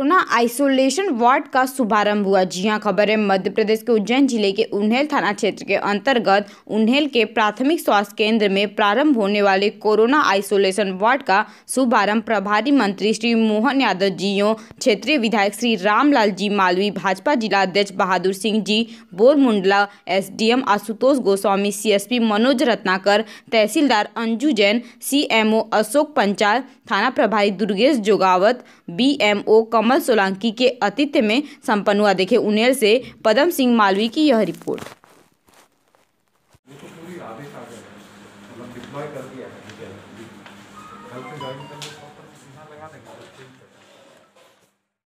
corona isolation ward का शुभारंभ हुआ जी हाँ खबर है मध्य प्रदेश के उज्जैन जिले के उन्हेल थाना क्षेत्र के अंतर्गत उन्हेल के प्राथमिक स्वास्थ्य केंद्र में प्रारंभ होने वाले कोरोना आइसोलेशन वार्ड का शुभारंभ प्रभारी मंत्री श्री मोहन यादव जीओ क्षेत्रीय विधायक श्री रामलाल जी मालवी भाजपा जिला अध्यक्ष बहादुर सिंह जी बोरमुंडला एसडीएम आशुतोष गोस्वामी सी मनोज रत्नाकर तहसीलदार अंजू जैन सी अशोक पंचाल थाना प्रभारी दुर्गेश जोगावत ओ कमल कमल सोलंकी के आतिथ्य में संपन्न हुआ देखे उनेर से पदम सिंह मालवी की यह रिपोर्ट तो मतलब कर दिया है